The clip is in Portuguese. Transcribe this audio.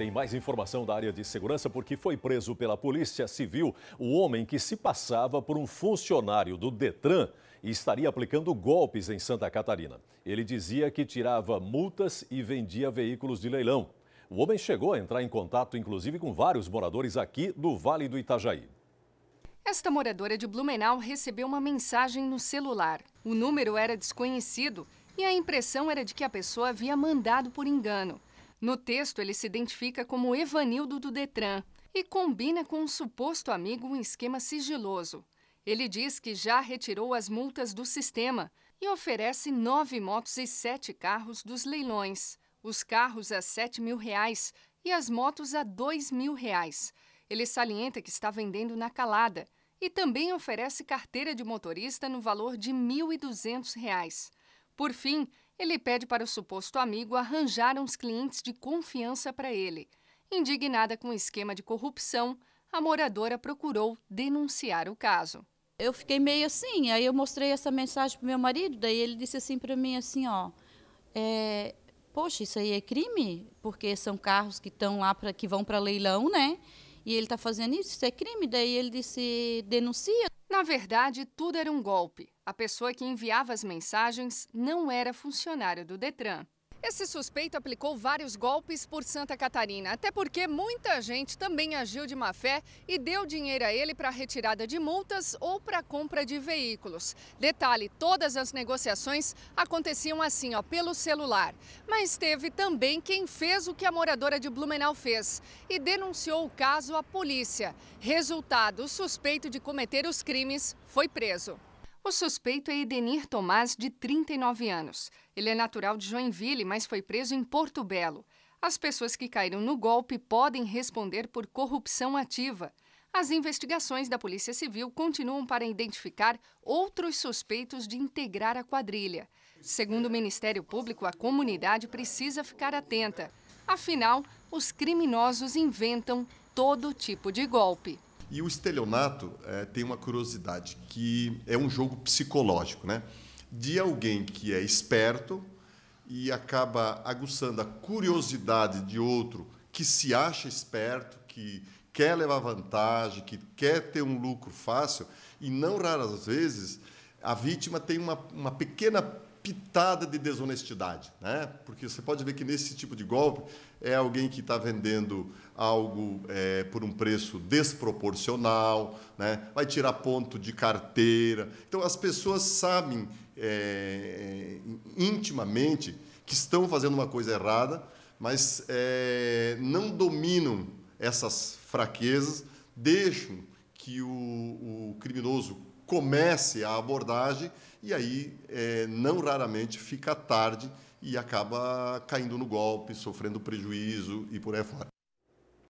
Tem mais informação da área de segurança porque foi preso pela Polícia Civil o homem que se passava por um funcionário do Detran e estaria aplicando golpes em Santa Catarina. Ele dizia que tirava multas e vendia veículos de leilão. O homem chegou a entrar em contato, inclusive, com vários moradores aqui do Vale do Itajaí. Esta moradora de Blumenau recebeu uma mensagem no celular. O número era desconhecido e a impressão era de que a pessoa havia mandado por engano. No texto, ele se identifica como Evanildo do Detran e combina com um suposto amigo um esquema sigiloso. Ele diz que já retirou as multas do sistema e oferece nove motos e sete carros dos leilões. Os carros a sete mil reais e as motos a dois mil reais. Ele salienta que está vendendo na calada e também oferece carteira de motorista no valor de R$ 1.200. Por fim, ele pede para o suposto amigo arranjar uns clientes de confiança para ele. Indignada com o esquema de corrupção, a moradora procurou denunciar o caso. Eu fiquei meio assim, aí eu mostrei essa mensagem para meu marido, daí ele disse assim para mim assim, ó, é, poxa, isso aí é crime, porque são carros que estão lá para que vão para leilão, né? E ele está fazendo isso, isso é crime. Daí ele disse denuncia. Na verdade, tudo era um golpe. A pessoa que enviava as mensagens não era funcionário do Detran. Esse suspeito aplicou vários golpes por Santa Catarina, até porque muita gente também agiu de má fé e deu dinheiro a ele para retirada de multas ou para compra de veículos. Detalhe, todas as negociações aconteciam assim, ó, pelo celular. Mas teve também quem fez o que a moradora de Blumenau fez e denunciou o caso à polícia. Resultado, o suspeito de cometer os crimes foi preso. O suspeito é Edenir Tomás, de 39 anos. Ele é natural de Joinville, mas foi preso em Porto Belo. As pessoas que caíram no golpe podem responder por corrupção ativa. As investigações da Polícia Civil continuam para identificar outros suspeitos de integrar a quadrilha. Segundo o Ministério Público, a comunidade precisa ficar atenta. Afinal, os criminosos inventam todo tipo de golpe. E o estelionato é, tem uma curiosidade, que é um jogo psicológico, né? De alguém que é esperto e acaba aguçando a curiosidade de outro que se acha esperto, que quer levar vantagem, que quer ter um lucro fácil, e não raras vezes a vítima tem uma, uma pequena pitada de desonestidade, né? Porque você pode ver que nesse tipo de golpe é alguém que está vendendo algo é, por um preço desproporcional, né? Vai tirar ponto de carteira. Então as pessoas sabem é, intimamente que estão fazendo uma coisa errada, mas é, não dominam essas fraquezas, deixam que o, o criminoso comece a abordagem e aí é, não raramente fica tarde e acaba caindo no golpe, sofrendo prejuízo e por aí fora.